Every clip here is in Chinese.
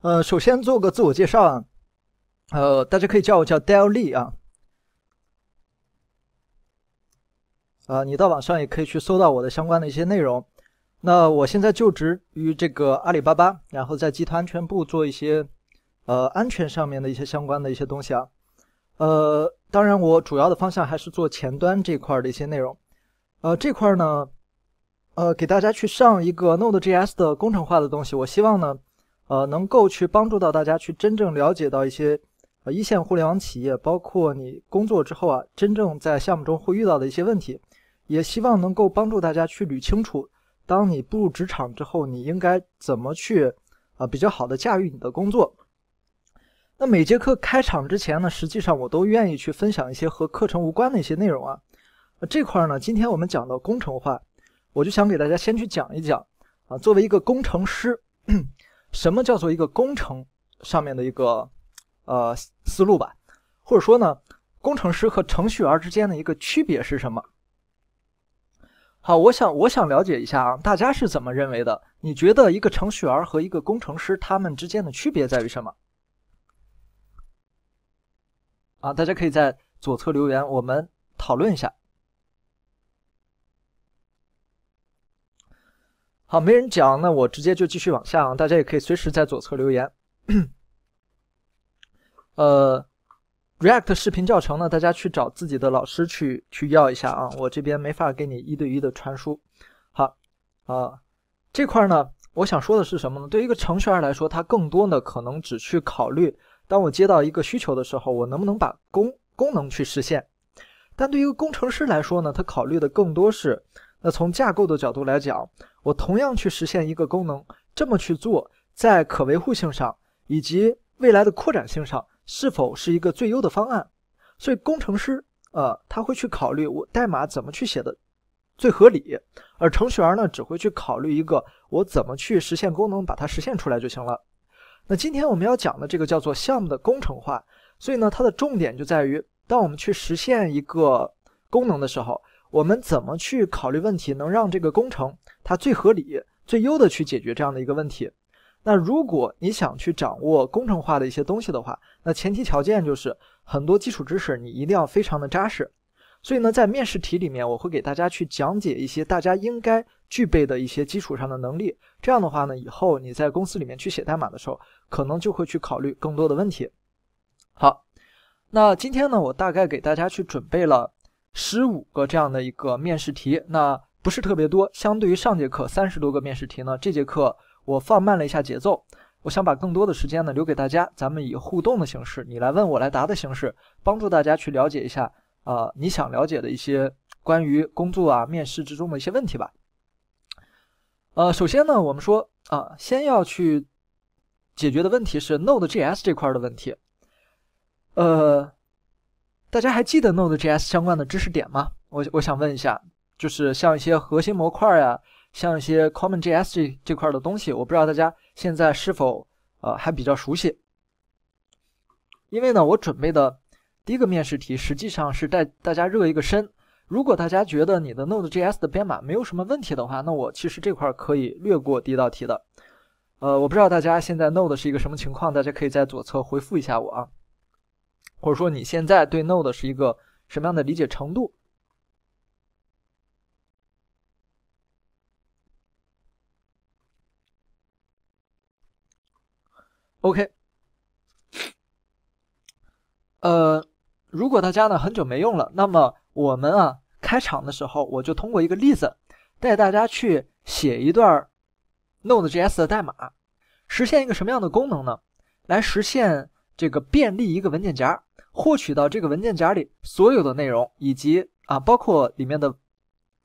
呃，首先做个自我介绍啊，呃，大家可以叫我叫 d e l Lee 啊，啊，你到网上也可以去搜到我的相关的一些内容。那我现在就职于这个阿里巴巴，然后在集团安全部做一些呃安全上面的一些相关的一些东西啊。呃，当然我主要的方向还是做前端这块的一些内容。呃，这块呢，呃，给大家去上一个 Node.js 的工程化的东西，我希望呢。呃，能够去帮助到大家去真正了解到一些，呃，一线互联网企业，包括你工作之后啊，真正在项目中会遇到的一些问题，也希望能够帮助大家去捋清楚，当你步入职场之后，你应该怎么去啊，比较好的驾驭你的工作。那每节课开场之前呢，实际上我都愿意去分享一些和课程无关的一些内容啊。这块儿呢，今天我们讲到工程化，我就想给大家先去讲一讲啊，作为一个工程师。什么叫做一个工程上面的一个呃思路吧，或者说呢，工程师和程序员之间的一个区别是什么？好，我想我想了解一下啊，大家是怎么认为的？你觉得一个程序员和一个工程师他们之间的区别在于什么？啊，大家可以在左侧留言，我们讨论一下。好，没人讲，那我直接就继续往下。啊。大家也可以随时在左侧留言。呃，React 视频教程呢，大家去找自己的老师去去要一下啊。我这边没法给你一对一的传输。好，啊，这块儿呢，我想说的是什么呢？对于一个程序员来说，他更多的可能只去考虑，当我接到一个需求的时候，我能不能把功功能去实现？但对于一个工程师来说呢，他考虑的更多是。那从架构的角度来讲，我同样去实现一个功能，这么去做，在可维护性上以及未来的扩展性上，是否是一个最优的方案？所以工程师呃，他会去考虑我代码怎么去写的最合理，而程序员呢，只会去考虑一个我怎么去实现功能，把它实现出来就行了。那今天我们要讲的这个叫做项目的工程化，所以呢，它的重点就在于，当我们去实现一个功能的时候。我们怎么去考虑问题，能让这个工程它最合理、最优的去解决这样的一个问题？那如果你想去掌握工程化的一些东西的话，那前提条件就是很多基础知识你一定要非常的扎实。所以呢，在面试题里面，我会给大家去讲解一些大家应该具备的一些基础上的能力。这样的话呢，以后你在公司里面去写代码的时候，可能就会去考虑更多的问题。好，那今天呢，我大概给大家去准备了。十五个这样的一个面试题，那不是特别多。相对于上节课三十多个面试题呢，这节课我放慢了一下节奏。我想把更多的时间呢留给大家，咱们以互动的形式，你来问我来答的形式，帮助大家去了解一下啊你想了解的一些关于工作啊面试之中的一些问题吧。呃，首先呢，我们说啊，先要去解决的问题是 Node.js 这块的问题，呃。大家还记得 Node.js 相关的知识点吗？我我想问一下，就是像一些核心模块呀，像一些 CommonJS 这这块的东西，我不知道大家现在是否呃还比较熟悉。因为呢，我准备的第一个面试题实际上是带大家热一个身。如果大家觉得你的 Node.js 的编码没有什么问题的话，那我其实这块可以略过第一道题的。呃，我不知道大家现在 Node 是一个什么情况，大家可以在左侧回复一下我啊。或者说你现在对 Node 是一个什么样的理解程度？OK，呃，如果大家呢很久没用了，那么我们啊开场的时候，我就通过一个例子带大家去写一段 Node.js 的代码，实现一个什么样的功能呢？来实现这个便利一个文件夹。获取到这个文件夹里所有的内容，以及啊，包括里面的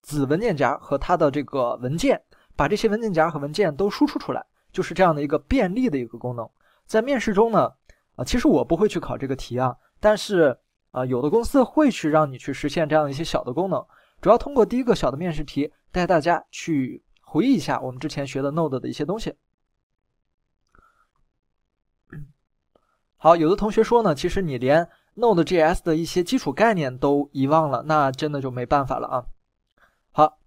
子文件夹和它的这个文件，把这些文件夹和文件都输出出来，就是这样的一个便利的一个功能。在面试中呢，啊，其实我不会去考这个题啊，但是啊，有的公司会去让你去实现这样一些小的功能，主要通过第一个小的面试题带大家去回忆一下我们之前学的 Node 的一些东西。好，有的同学说呢，其实你连。Node.js 的一些基础概念都遗忘了，那真的就没办法了啊！好，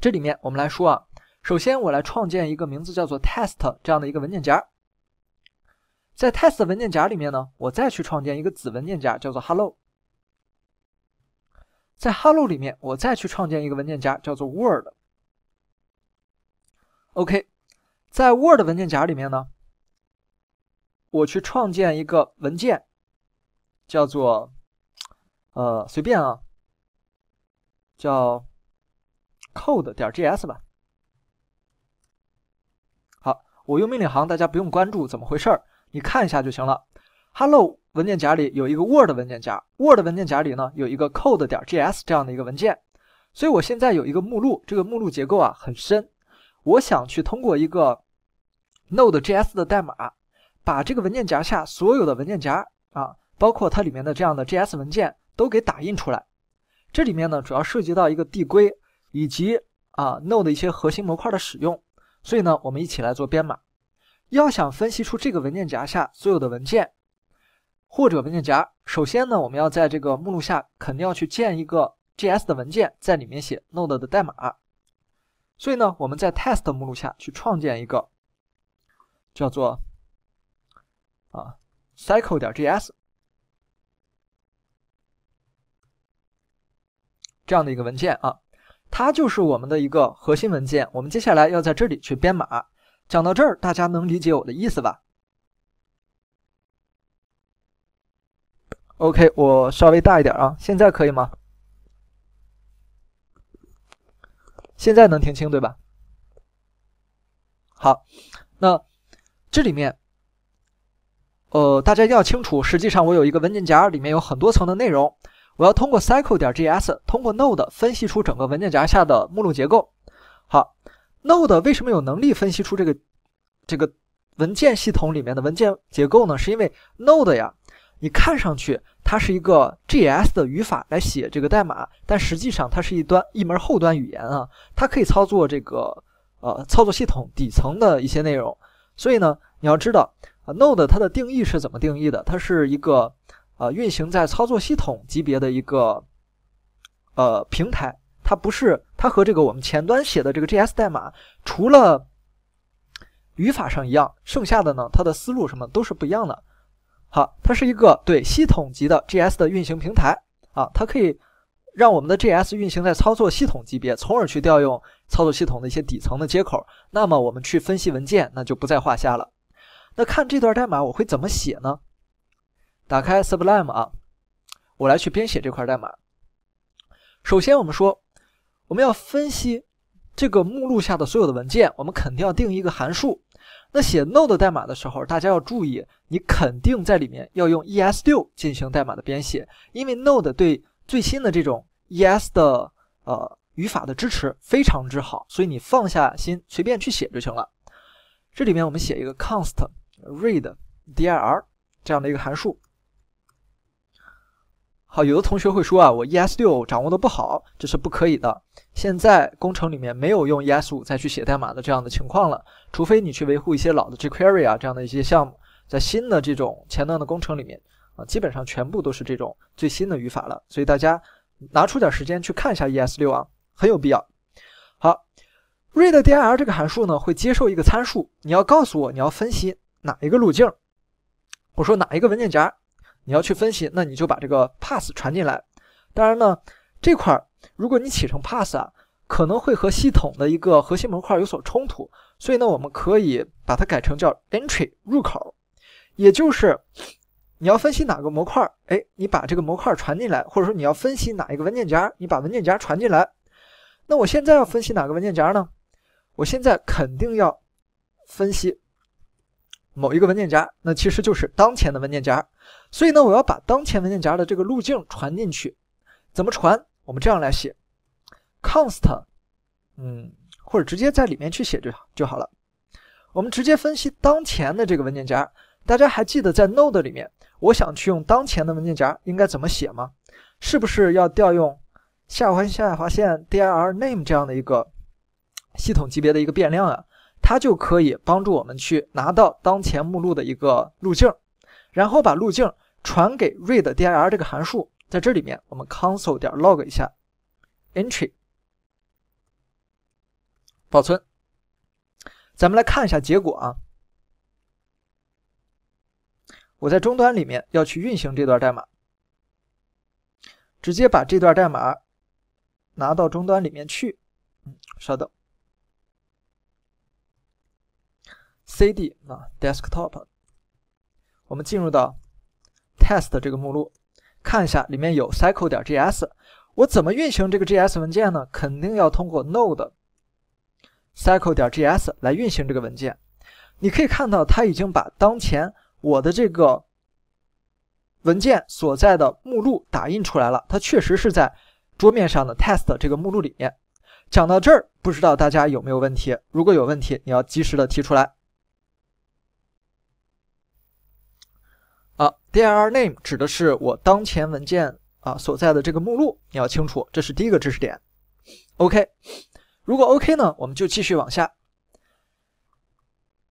这里面我们来说啊，首先我来创建一个名字叫做 test 这样的一个文件夹，在 test 文件夹里面呢，我再去创建一个子文件夹叫做 hello，在 hello 里面，我再去创建一个文件夹叫做 word。OK，在 word 文件夹里面呢，我去创建一个文件。叫做，呃，随便啊，叫 code 点 js 吧。好，我用命令行，大家不用关注怎么回事儿，你看一下就行了。hello 文件夹里有一个 word 文件夹，word 文件夹里呢有一个 code 点 js 这样的一个文件，所以我现在有一个目录，这个目录结构啊很深，我想去通过一个 node js 的代码，把这个文件夹下所有的文件夹啊。包括它里面的这样的 JS 文件都给打印出来。这里面呢，主要涉及到一个递归，以及啊 Node 的一些核心模块的使用。所以呢，我们一起来做编码。要想分析出这个文件夹下所有的文件或者文件夹，首先呢，我们要在这个目录下肯定要去建一个 JS 的文件，在里面写 Node 的代码。所以呢，我们在 test 目录下去创建一个叫做啊 cycle 点 JS。这样的一个文件啊，它就是我们的一个核心文件。我们接下来要在这里去编码。讲到这儿，大家能理解我的意思吧？OK，我稍微大一点啊，现在可以吗？现在能听清对吧？好，那这里面，呃，大家一定要清楚，实际上我有一个文件夹，里面有很多层的内容。我要通过 cycle 点 js 通过 node 分析出整个文件夹下的目录结构。好，node 为什么有能力分析出这个这个文件系统里面的文件结构呢？是因为 node 呀，你看上去它是一个 js 的语法来写这个代码，但实际上它是一端一门后端语言啊，它可以操作这个呃操作系统底层的一些内容。所以呢，你要知道 node 它的定义是怎么定义的，它是一个。呃，运行在操作系统级别的一个呃平台，它不是它和这个我们前端写的这个 JS 代码，除了语法上一样，剩下的呢，它的思路什么都是不一样的。好，它是一个对系统级的 JS 的运行平台啊，它可以让我们的 JS 运行在操作系统级别，从而去调用操作系统的一些底层的接口。那么我们去分析文件，那就不在话下了。那看这段代码，我会怎么写呢？打开 Sublime 啊，我来去编写这块代码。首先，我们说我们要分析这个目录下的所有的文件，我们肯定要定义一个函数。那写 Node 代码的时候，大家要注意，你肯定在里面要用 ES 六进行代码的编写，因为 Node 对最新的这种 ES 的呃语法的支持非常之好，所以你放下心，随便去写就行了。这里面我们写一个 const readDir 这样的一个函数。好，有的同学会说啊，我 ES 六掌握的不好，这是不可以的。现在工程里面没有用 ES 五再去写代码的这样的情况了，除非你去维护一些老的 jQuery 啊这样的一些项目。在新的这种前端的工程里面啊，基本上全部都是这种最新的语法了。所以大家拿出点时间去看一下 ES 六啊，很有必要。好，readDir 这个函数呢会接受一个参数，你要告诉我你要分析哪一个路径，我说哪一个文件夹。你要去分析，那你就把这个 pass 传进来。当然呢，这块儿如果你起成 pass 啊，可能会和系统的一个核心模块有所冲突，所以呢，我们可以把它改成叫 entry 入口，也就是你要分析哪个模块，哎，你把这个模块传进来，或者说你要分析哪一个文件夹，你把文件夹传进来。那我现在要分析哪个文件夹呢？我现在肯定要分析。某一个文件夹，那其实就是当前的文件夹，所以呢，我要把当前文件夹的这个路径传进去。怎么传？我们这样来写：const，嗯，或者直接在里面去写就就好了。我们直接分析当前的这个文件夹。大家还记得在 Node 里面，我想去用当前的文件夹应该怎么写吗？是不是要调用下划线下划线 dirName 这样的一个系统级别的一个变量啊？它就可以帮助我们去拿到当前目录的一个路径然后把路径传给 read_dir 这个函数，在这里面我们 console 点 log 一下 entry，保存，咱们来看一下结果啊。我在终端里面要去运行这段代码，直接把这段代码拿到终端里面去，嗯，稍等。C、D 啊，Desktop，我们进入到 test 这个目录，看一下里面有 cycle 点 js，我怎么运行这个 js 文件呢？肯定要通过 node cycle 点 js 来运行这个文件。你可以看到，它已经把当前我的这个文件所在的目录打印出来了，它确实是在桌面上的 test 这个目录里面。讲到这儿，不知道大家有没有问题？如果有问题，你要及时的提出来。dir name 指的是我当前文件啊所在的这个目录，你要清楚，这是第一个知识点。OK，如果 OK 呢，我们就继续往下。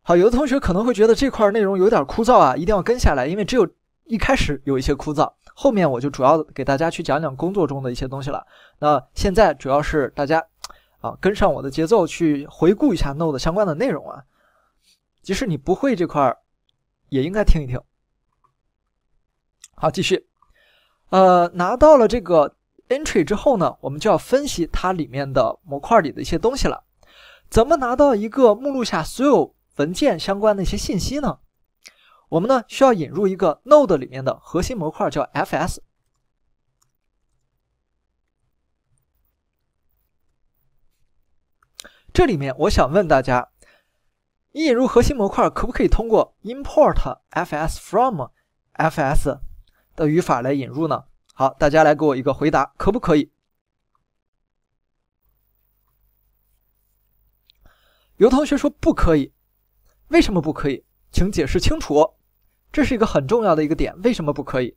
好，有的同学可能会觉得这块内容有点枯燥啊，一定要跟下来，因为只有一开始有一些枯燥，后面我就主要给大家去讲讲工作中的一些东西了。那现在主要是大家啊跟上我的节奏去回顾一下 Node 相关的内容啊，即使你不会这块，也应该听一听。好，继续，呃，拿到了这个 entry 之后呢，我们就要分析它里面的模块里的一些东西了。怎么拿到一个目录下所有文件相关的一些信息呢？我们呢需要引入一个 node 里面的核心模块，叫 fs。这里面我想问大家，你引入核心模块可不可以通过 import fs from fs？的语法来引入呢？好，大家来给我一个回答，可不可以？有同学说不可以，为什么不可以？请解释清楚，这是一个很重要的一个点，为什么不可以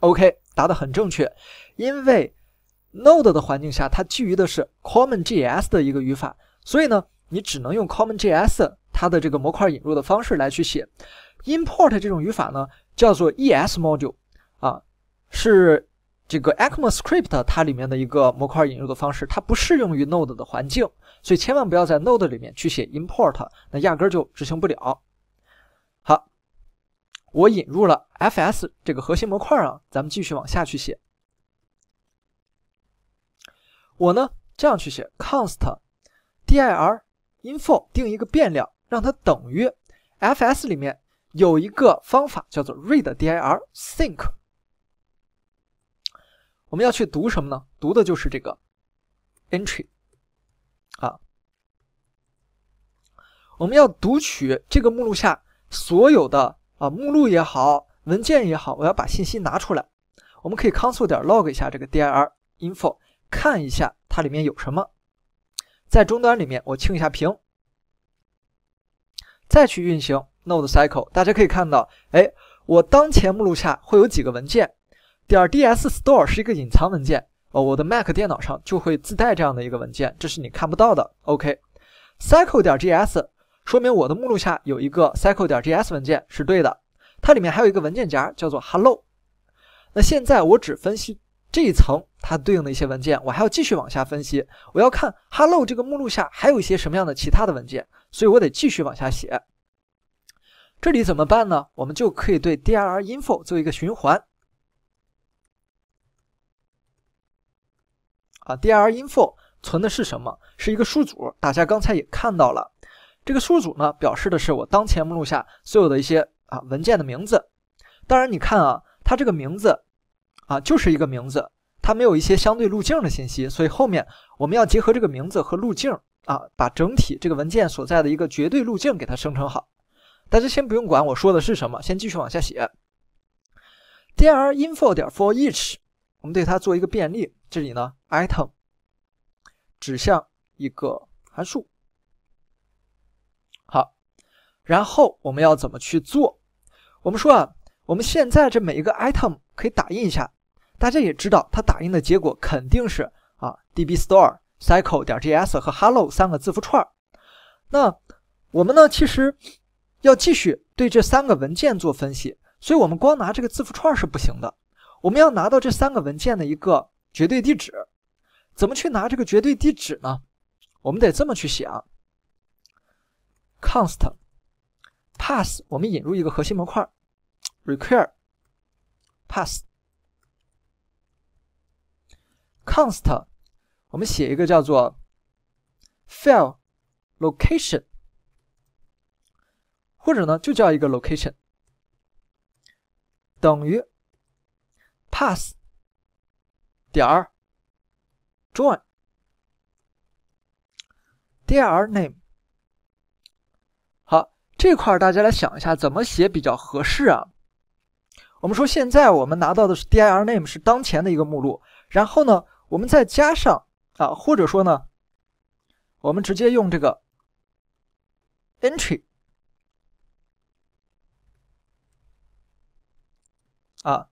？OK，答的很正确，因为 Node 的环境下，它基于的是 CommonJS 的一个语法，所以呢，你只能用 CommonJS 它的这个模块引入的方式来去写 import 这种语法呢。叫做 ES module，啊，是这个 ECMAScript 它里面的一个模块引入的方式，它不适用于 Node 的环境，所以千万不要在 Node 里面去写 import，那压根儿就执行不了。好，我引入了 fs 这个核心模块啊，咱们继续往下去写。我呢这样去写 const dir info 定一个变量，让它等于 fs 里面。有一个方法叫做 read_dir，think。我们要去读什么呢？读的就是这个 entry 啊。我们要读取这个目录下所有的啊目录也好，文件也好，我要把信息拿出来。我们可以 console 点 log 一下这个 dir info，看一下它里面有什么。在终端里面，我清一下屏，再去运行。node cycle，大家可以看到，哎，我当前目录下会有几个文件，点 d s store 是一个隐藏文件，呃，我的 Mac 电脑上就会自带这样的一个文件，这是你看不到的。OK，cycle 点 g s，说明我的目录下有一个 cycle 点 g s 文件是对的，它里面还有一个文件夹叫做 hello。那现在我只分析这一层它对应的一些文件，我还要继续往下分析，我要看 hello 这个目录下还有一些什么样的其他的文件，所以我得继续往下写。这里怎么办呢？我们就可以对 dir info 做一个循环啊。dir info 存的是什么？是一个数组，大家刚才也看到了。这个数组呢，表示的是我当前目录下所有的一些啊文件的名字。当然，你看啊，它这个名字啊就是一个名字，它没有一些相对路径的信息，所以后面我们要结合这个名字和路径啊，把整体这个文件所在的一个绝对路径给它生成好。大家先不用管我说的是什么，先继续往下写。dr info 点 for each，我们对它做一个便利，这里呢 item 指向一个函数。好，然后我们要怎么去做？我们说啊，我们现在这每一个 item 可以打印一下，大家也知道它打印的结果肯定是啊 db store cycle 点 js 和 hello 三个字符串。那我们呢，其实。要继续对这三个文件做分析，所以我们光拿这个字符串是不行的。我们要拿到这三个文件的一个绝对地址，怎么去拿这个绝对地址呢？我们得这么去想：const pass，我们引入一个核心模块，require pass const，我们写一个叫做 file location。或者呢，就叫一个 location 等于 pass 点儿 joindir name。好，这块儿大家来想一下怎么写比较合适啊？我们说现在我们拿到的是 dir name 是当前的一个目录，然后呢，我们再加上啊，或者说呢，我们直接用这个 entry。啊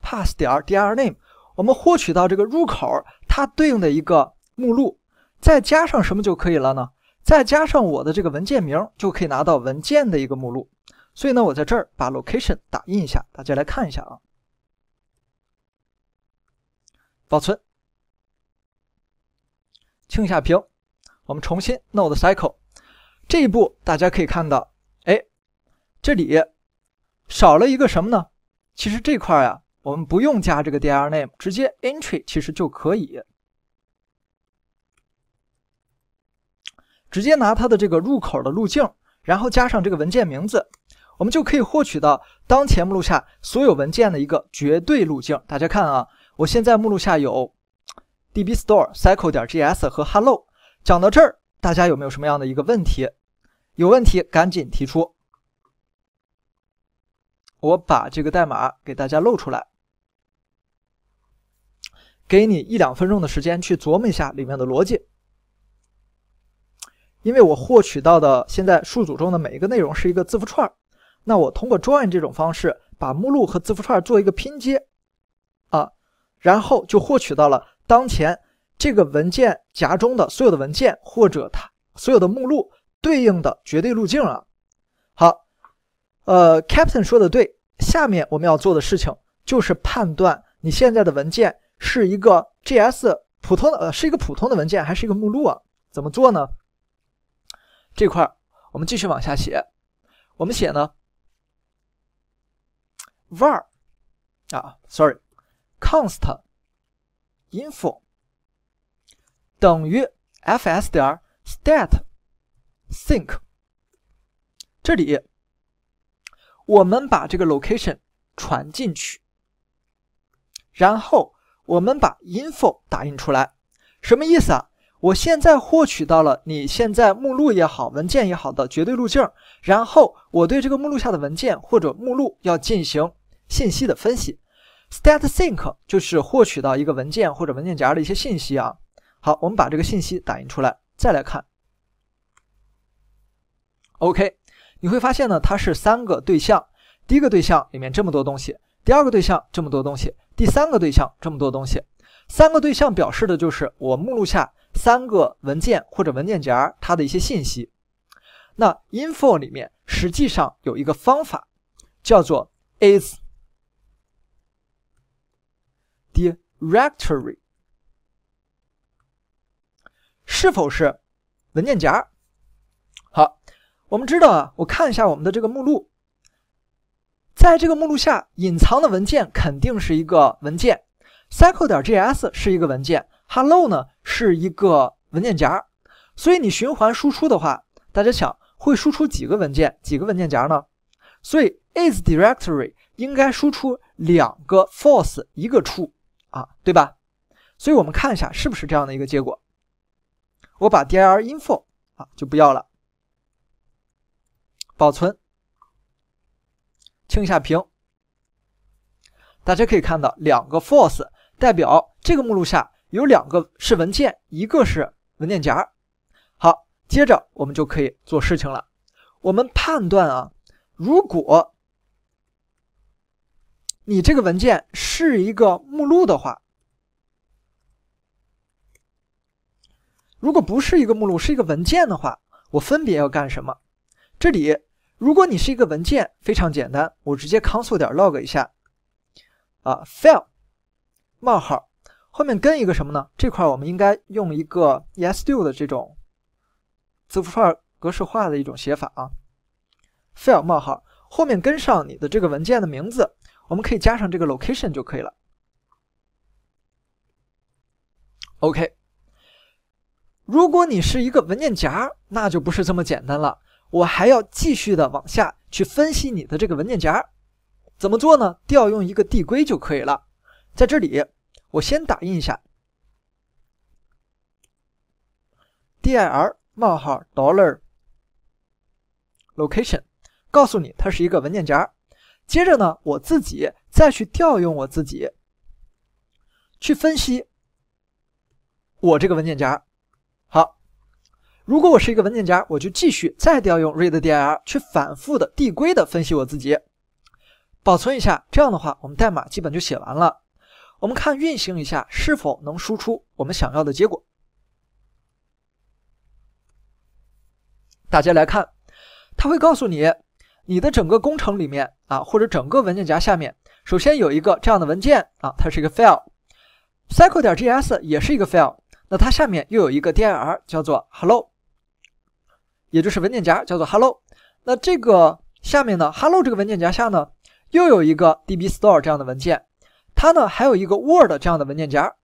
，pass 点 dir name，我们获取到这个入口，它对应的一个目录，再加上什么就可以了呢？再加上我的这个文件名，就可以拿到文件的一个目录。所以呢，我在这儿把 location 打印一下，大家来看一下啊。保存，清一下屏，我们重新 node cycle。这一步大家可以看到，哎，这里。少了一个什么呢？其实这块儿呀，我们不用加这个 dir name，直接 entry 其实就可以，直接拿它的这个入口的路径，然后加上这个文件名字，我们就可以获取到当前目录下所有文件的一个绝对路径。大家看啊，我现在目录下有 db store cycle 点 js 和 hello。讲到这儿，大家有没有什么样的一个问题？有问题赶紧提出。我把这个代码给大家露出来，给你一两分钟的时间去琢磨一下里面的逻辑。因为我获取到的现在数组中的每一个内容是一个字符串，那我通过 join 这种方式把目录和字符串做一个拼接，啊，然后就获取到了当前这个文件夹中的所有的文件或者它所有的目录对应的绝对路径啊。好，呃，Captain 说的对。下面我们要做的事情就是判断你现在的文件是一个 gs 普通的呃是一个普通的文件还是一个目录啊？怎么做呢？这块儿我们继续往下写，我们写呢 var 啊，sorry，const info 等于 fs 点儿 stat think 这里。我们把这个 location 传进去，然后我们把 info 打印出来，什么意思啊？我现在获取到了你现在目录也好，文件也好的绝对路径然后我对这个目录下的文件或者目录要进行信息的分析，stat think 就是获取到一个文件或者文件夹的一些信息啊。好，我们把这个信息打印出来，再来看。OK。你会发现呢，它是三个对象，第一个对象里面这么多东西，第二个对象这么多东西，第三个对象这么多东西，三个对象表示的就是我目录下三个文件或者文件夹它的一些信息。那 info 里面实际上有一个方法，叫做 is_directory，是否是文件夹？我们知道啊，我看一下我们的这个目录，在这个目录下隐藏的文件肯定是一个文件，cycle.js 点是一个文件，hello 呢是一个文件夹，所以你循环输出的话，大家想会输出几个文件，几个文件夹呢？所以 is directory 应该输出两个 false，一个 true 啊，对吧？所以我们看一下是不是这样的一个结果。我把 dir info 啊就不要了。保存，清一下屏。大家可以看到，两个 f o r c e 代表这个目录下有两个是文件，一个是文件夹。好，接着我们就可以做事情了。我们判断啊，如果你这个文件是一个目录的话，如果不是一个目录，是一个文件的话，我分别要干什么？这里，如果你是一个文件，非常简单，我直接 console 点 log 一下，啊，file，冒号后面跟一个什么呢？这块儿我们应该用一个 e s do 的这种字符串格式化的一种写法啊，file 冒号后面跟上你的这个文件的名字，我们可以加上这个 location 就可以了。OK，如果你是一个文件夹，那就不是这么简单了。我还要继续的往下去分析你的这个文件夹，怎么做呢？调用一个递归就可以了。在这里，我先打印一下 dir 冒号 dollar location，告诉你它是一个文件夹。接着呢，我自己再去调用我自己去分析我这个文件夹，好。如果我是一个文件夹，我就继续再调用 read_dir 去反复的递归的分析我自己，保存一下。这样的话，我们代码基本就写完了。我们看运行一下，是否能输出我们想要的结果？大家来看，它会告诉你，你的整个工程里面啊，或者整个文件夹下面，首先有一个这样的文件啊，它是一个 file，cycle 点 gs 也是一个 file。那它下面又有一个 dir，叫做 hello。也就是文件夹叫做 Hello，那这个下面呢，Hello 这个文件夹下呢，又有一个 dbstore 这样的文件，它呢还有一个 word 这样的文件夹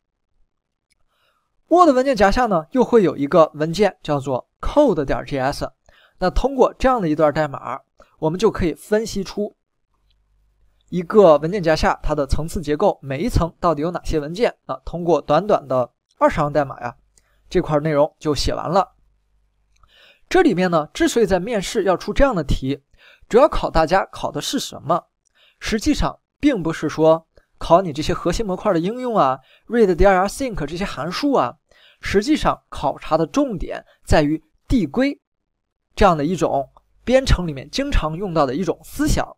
，word 文件夹下呢又会有一个文件叫做 code 点 js。那通过这样的一段代码，我们就可以分析出一个文件夹下它的层次结构，每一层到底有哪些文件。那通过短短的二十行代码呀，这块内容就写完了。这里面呢，之所以在面试要出这样的题，主要考大家考的是什么？实际上并不是说考你这些核心模块的应用啊，read、d e r think 这些函数啊。实际上考察的重点在于递归这样的一种编程里面经常用到的一种思想。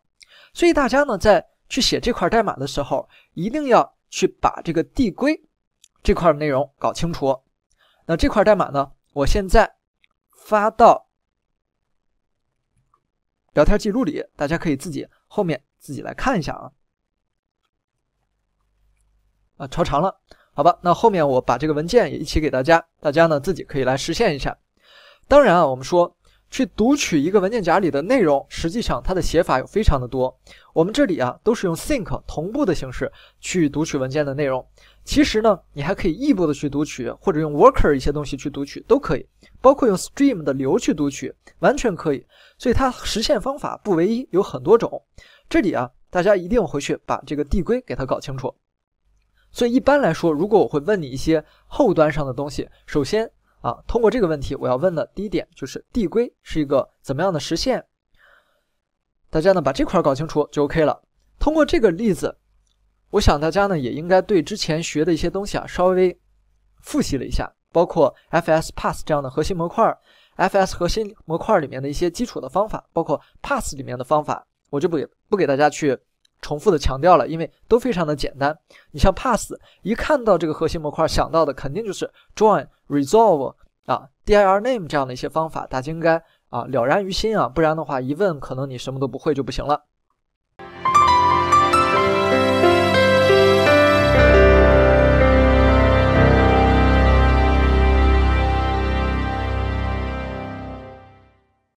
所以大家呢，在去写这块代码的时候，一定要去把这个递归这块的内容搞清楚。那这块代码呢，我现在。发到聊天记录里，大家可以自己后面自己来看一下啊。啊，超长了，好吧，那后面我把这个文件也一起给大家，大家呢自己可以来实现一下。当然啊，我们说去读取一个文件夹里的内容，实际上它的写法有非常的多。我们这里啊都是用 think 同步的形式去读取文件的内容。其实呢，你还可以异步的去读取，或者用 worker 一些东西去读取都可以，包括用 stream 的流去读取，完全可以。所以它实现方法不唯一，有很多种。这里啊，大家一定回去把这个递归给它搞清楚。所以一般来说，如果我会问你一些后端上的东西，首先啊，通过这个问题我要问的第一点就是递归是一个怎么样的实现。大家呢，把这块搞清楚就 OK 了。通过这个例子。我想大家呢也应该对之前学的一些东西啊稍微复习了一下，包括 fs p a s s 这样的核心模块，fs 核心模块里面的一些基础的方法，包括 p a s s 里面的方法，我就不给不给大家去重复的强调了，因为都非常的简单。你像 p a s s 一看到这个核心模块想到的肯定就是 join、resolve 啊、dir name 这样的一些方法，大家应该啊了然于心啊，不然的话一问可能你什么都不会就不行了。